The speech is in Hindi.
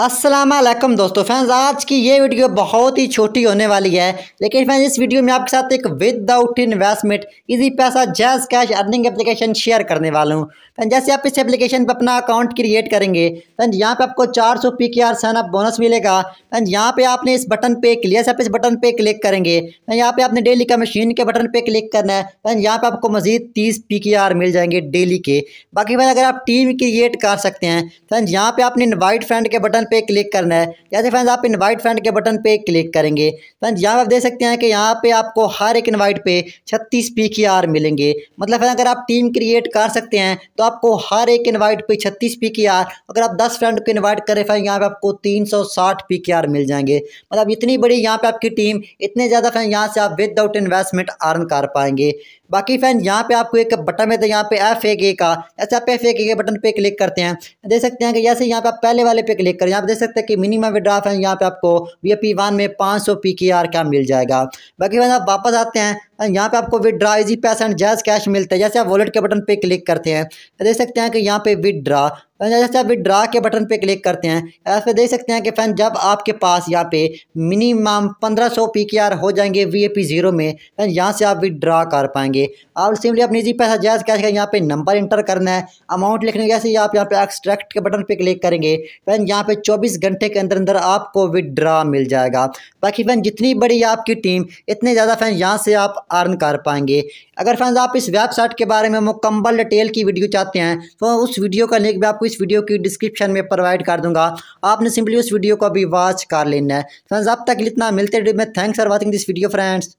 असलम दोस्तों फैंस आज की ये वीडियो बहुत ही छोटी होने वाली है लेकिन फैंस इस वीडियो में आपके साथ एक without investment Easypaisa JazzCash earning application share करने वाला हूँ फैन जैसे आप इस एप्लीकेशन पर अपना अकाउंट क्रिएट करेंगे फैन यहाँ पे आपको 400 सौ P K R sign up bonus मिलेगा फैन यहाँ पे आपने इस बटन पे क्लियर से आप इस बटन पे क्लिक करेंगे फैन यहाँ पे आपने डेली का मशीन के बटन पे क्लिक करना है फैन यहाँ पे आपको मजीद तीस पी के आर मिल जाएंगे डेली के बाकी फैन अगर आप टीम क्रिएट कर सकते हैं फैन यहाँ पे आपने इन्वाइट फ्रेंड के बटन पे क्लिक करना है जैसे फ्रेंड्स तो आप इनवाइट फ्रेंड के बटन पे क्लिक करेंगे फ्रेंड्स यहाँ पर आप देख सकते हैं कि यहाँ पे आपको हर एक इनवाइट पे 36 पी की आर मिलेंगे मतलब फ्रेंड अगर आप टीम क्रिएट कर सकते हैं तो आपको हर एक इन्वाइट पर छत्तीस पी की आर अगर आप दस फ्रेंड को इन्वाइट करें फ्रेंड यहाँ पर आपको तीन सौ साठ पी की आर मिल जाएंगे मतलब इतनी बड़ी यहाँ पर आपकी टीम इतने ज़्यादा फ्रेंड यहाँ से आप विदाउट इन्वेस्टमेंट अर्न कर पाएंगे बाकी फ्रेंड यहाँ पे आपको एक बटन है तो यहाँ पे एफ ए के का ऐसे आप एफ ए के बटन पे क्लिक करते हैं देख सकते हैं कि जैसे यहाँ पे आप पहले वाले पे क्लिक कर यहाँ पे देख सकते हैं कि मिनिमम विड्रॉ फ्रेंड यहाँ पे आपको वी पी वन में पाँच सौ पी के आर का मिल जाएगा बाकी फ्रेंड आप वापस आते हैं यहाँ पे आपको withdraw Easypaisa and JazzCash मिलता है जैसे आप वॉलेट के बटन पे क्लिक करते हैं तो देख सकते हैं कि यहाँ पे विदड्रा जैसे आप विड्रा के बटन पे क्लिक करते हैं ऐसे पर देख सकते हैं कि फैन जब आपके पास यहाँ पे मिनिमम 1500 सौ पी हो जाएंगे वी ए पी ज़ीरो में फैन यहाँ से आप विड्रा कर पाएंगे आप सिंपली अपनी जी पैसा जैसे कैसे यहाँ पे नंबर इंटर करना है अमाउंट लिखने जैसे ही आप यहाँ पे एक्सट्रैक्ट के बटन पे क्लिक करेंगे फैन यहाँ पे चौबीस घंटे के अंदर अंदर आपको विड्रा मिल जाएगा बाकी फैन जितनी बड़ी आपकी टीम इतने ज़्यादा फैन यहाँ से आप अर्न कर पाएंगे अगर फैन आप इस वेबसाइट के बारे में मुकम्मल डिटेल की वीडियो चाहते हैं तो उस वीडियो का लिंक भी आपको इस वीडियो की डिस्क्रिप्शन में प्रोवाइड कर दूंगा आपने सिंपली उस वीडियो को अभी वॉच कर लेना है फ्रेंड्स तो अब तक इतना मिलते डे में thanks for watching this video friends